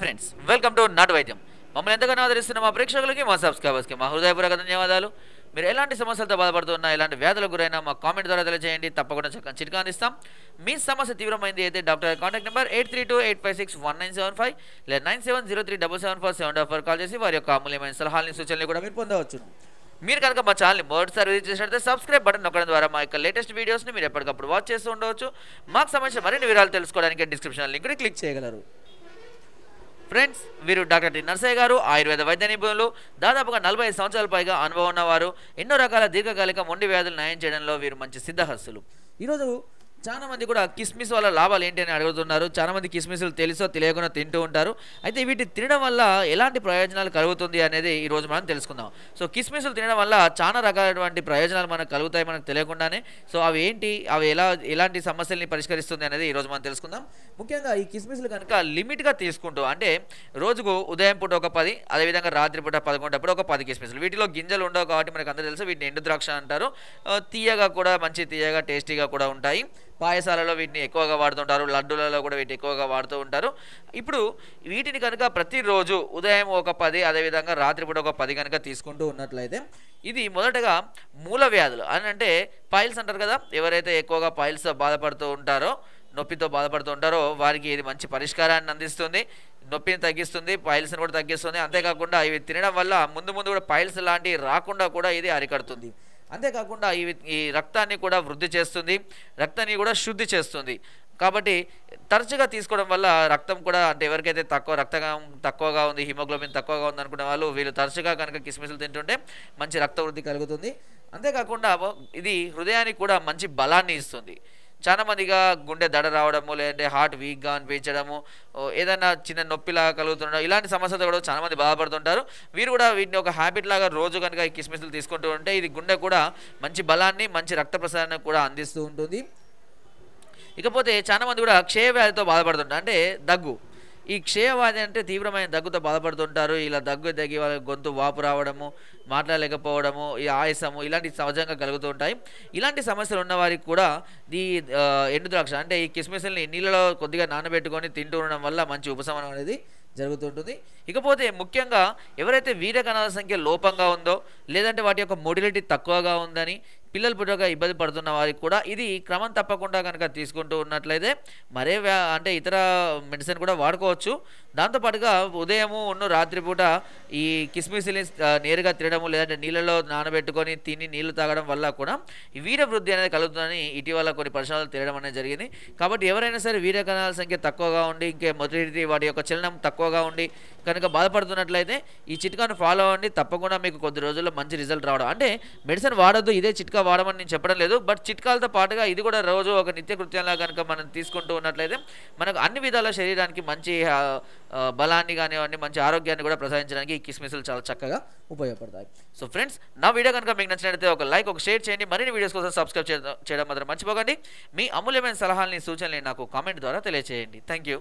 friends welcome to నాటు వైద్యం మమ్మల్ని ఎంతగానో ఆదరిస్తున్న మా ప్రేక్షకులకి మా సబ్స్క్రైబర్స్కి మా హృదయపూర్వక ధన్యవాదాలు మీరు ఎలాంటి సమస్యలతో బాధపడుతున్నా ఎలాంటి వ్యాధులకు గురైనా మా కామెంట్ ద్వారా తెలియజేయండి తప్పకుండా చిట్కా అందిస్తాం మీ సమస్య తీవ్రమైంది అయితే doctor contact number eight three two eight five six one nine seven five లేదా nine seven zero three double seven four seven double call చేసి వారి యొక్క అమూల్యమైన సలహాలని సూచనలు కూడా మీరు పొందవచ్చు మీరు కనుక మా ఛానల్ని మొదటిసారి విజిట్ చేసినట్లయితే సబ్స్క్రైబ్ బటన్ నొక్కడం ద్వారా మా యొక్క లేటెస్ట్ వీడియోస్ని మీరు ఎప్పటికప్పుడు వాచ్ చేస్తూ ఉండవచ్చు మాకు సంబంధించిన మరిన్ని వివరాలు తెలుసుకోవడానికి డిస్క్రిప్షన్ లింక్ క్లిక్ చేయగలరు ఫ్రెండ్స్ వీరు డాక్టర్ టి నర్సయ్య గారు ఆయుర్వేద వైద్య నిపుణులు దాదాపుగా నలభై సంవత్సరాల పైగా అనుభవం ఉన్నవారు ఎన్నో రకాల దీర్ఘకాలిక మొండి వ్యాధులు నయం చేయడంలో వీరు మంచి సిద్ధహస్తులు ఈరోజు చాలా మంది కూడా కిస్మిస్ వల్ల లాభాలు ఏంటి అని అడుగుతున్నారు చాలా మంది కిస్మిస్లు తెలుసో తెలియకుండా తింటూ ఉంటారు అయితే వీటి తినడం వల్ల ఎలాంటి ప్రయోజనాలు కలుగుతుంది అనేది ఈ రోజు మనం తెలుసుకుందాం సో కిస్మిస్లు తినడం వల్ల చాలా రకాలైనటువంటి ప్రయోజనాలు మనకు కలుగుతాయి మనకు తెలియకుండానే సో అవి ఏంటి అవి ఎలా ఎలాంటి సమస్యల్ని పరిష్కరిస్తుంది అనేది ఈరోజు మనం తెలుసుకుందాం ముఖ్యంగా ఈ కిస్మిస్లు కనుక లిమిట్గా తీసుకుంటూ అంటే రోజుకు ఉదయం పూట ఒక పది అదేవిధంగా రాత్రి పూట పదకొండప్పుడు ఒక పది కిస్మిస్లు వీటిలో గింజలు ఉండవు కాబట్టి మనకు అందరూ తెలుసు వీటిని ఎండు ద్రాక్ష అంటారు తీయగా కూడా మంచి తీయగా టేస్టీగా కూడా ఉంటాయి పాయసాలలో వీటిని ఎక్కువగా వాడుతుంటారు లడ్డూలలో కూడా వీటిని ఎక్కువగా వాడుతూ ఉంటారు ఇప్పుడు వీటిని కనుక ప్రతిరోజు ఉదయం ఒక పది అదేవిధంగా రాత్రిపూట ఒక పది కనుక తీసుకుంటూ ఉన్నట్లయితే ఇది మొదటగా మూల వ్యాధులు అని అంటే పాయిల్స్ అంటారు కదా ఎవరైతే ఎక్కువగా పాయిల్స్తో బాధపడుతూ ఉంటారో నొప్పితో బాధపడుతూ ఉంటారో వారికి ఇది మంచి పరిష్కారాన్ని అందిస్తుంది నొప్పిని తగ్గిస్తుంది పాయిల్స్ని కూడా తగ్గిస్తుంది అంతేకాకుండా ఇవి తినడం వల్ల ముందు ముందు కూడా పాయిల్స్ లాంటివి రాకుండా కూడా ఇది అరికడుతుంది అంతేకాకుండా ఈ ఈ రక్తాన్ని కూడా వృద్ధి చేస్తుంది రక్తాన్ని కూడా శుద్ధి చేస్తుంది కాబట్టి తరచుగా తీసుకోవడం వల్ల రక్తం కూడా అంటే ఎవరికైతే తక్కువ రక్తం తక్కువగా ఉంది హిమోగ్లోబిన్ తక్కువగా ఉంది అనుకునే వాళ్ళు వీళ్ళు తరచుగా కనుక కిస్మిస్లు తింటుంటే మంచి రక్త వృద్ధి కలుగుతుంది అంతేకాకుండా ఇది హృదయానికి కూడా మంచి బలాన్ని ఇస్తుంది చాలా మందిగా గుండె దడ రావడము లేదంటే హార్ట్ వీక్గా అనిపించడము ఏదైనా చిన్న నొప్పిలాగా కలుగుతుండడం ఇలాంటి సమస్యలు కూడా చాలామంది బాధపడుతుంటారు వీరు కూడా వీటిని ఒక హ్యాబిట్ లాగా రోజు కనుక ఈ కిస్మిస్లు తీసుకుంటూ ఉంటే ఇది గుండె కూడా మంచి బలాన్ని మంచి రక్త ప్రసారాన్ని కూడా అందిస్తూ ఉంటుంది ఇకపోతే చాలామంది కూడా క్షయ వ్యాధితో బాధపడుతుంటారు అంటే దగ్గు ఈ క్షయవాది అంటే తీవ్రమైన దగ్గుతో బాధపడుతుంటారు ఇలా దగ్గు తగ్గి వాళ్ళ గొంతు వాపు రావడము మాట్లాడలేకపోవడము ఈ ఆయాసము ఇలాంటి సహజంగా కలుగుతూ ఉంటాయి ఇలాంటి సమస్యలు ఉన్న వారికి కూడా ఈ ఎండు ద్రాక్ష అంటే ఈ కిస్మిస్ని నీళ్ళలో కొద్దిగా నానబెట్టుకొని తింటూ ఉండడం వల్ల మంచి ఉపశమనం అనేది జరుగుతుంటుంది ఇకపోతే ముఖ్యంగా ఎవరైతే వీర కణాల సంఖ్య లోపంగా ఉందో లేదంటే వాటి యొక్క మొడిలిటీ తక్కువగా ఉందని పిల్లలు పుట్టక ఇబ్బంది పడుతున్న వారికి కూడా ఇది క్రమం తప్పకుండా కనుక తీసుకుంటూ ఉన్నట్లయితే మరే అంటే ఇతర మెడిసిన్ కూడా వాడుకోవచ్చు దాంతోపాటుగా ఉదయము ఉన్న రాత్రిపూట ఈ కిస్మిసిల్ని నేరుగా తినడము లేదంటే నీళ్ళలో నానబెట్టుకొని తిని నీళ్లు తాగడం వల్ల కూడా వీర వృద్ధి అనేది కలుగుతుందని ఇటీవల కొన్ని ప్రశ్నలు తినడం అనేది జరిగింది కాబట్టి ఎవరైనా సరే వీర కణాల సంఖ్య తక్కువగా ఉండి ఇంకే మొదటి వాటి యొక్క చలనం తక్కువగా ఉండి కనుక బాధపడుతున్నట్లయితే ఈ చిట్కాను ఫాలో అవ్వండి తప్పకుండా మీకు కొద్ది రోజుల్లో మంచి రిజల్ట్ రావడం అంటే మెడిసిన్ వాడద్దు ఇదే చిట్కా చిట్కాలుగా వాడమని నేను చెప్పడం లేదు బట్ చిట్కాలతో పాటుగా ఇది కూడా రోజు ఒక కృత్యంలా కనుక మనం తీసుకుంటూ ఉన్నట్లయితే మనకు అన్ని విధాల శరీరానికి మంచి బలాన్ని కానివ్వండి మంచి ఆరోగ్యాన్ని కూడా ప్రసాదించడానికి ఈ కిస్మిస్లు చాలా చక్కగా ఉపయోగపడతాయి సో ఫ్రెండ్స్ నా వీడియో కనుక మీకు నచ్చినట్లయితే ఒక లైక్ ఒక షేర్ చేయండి మరిన్ని వీడియోస్ కోసం సబ్స్క్రైబ్ చేయడం మాత్రం మర్చిపోకండి మీ అమూల్యమైన సలహాలని సూచనలు నాకు కామెంట్ ద్వారా తెలియజేయండి థ్యాంక్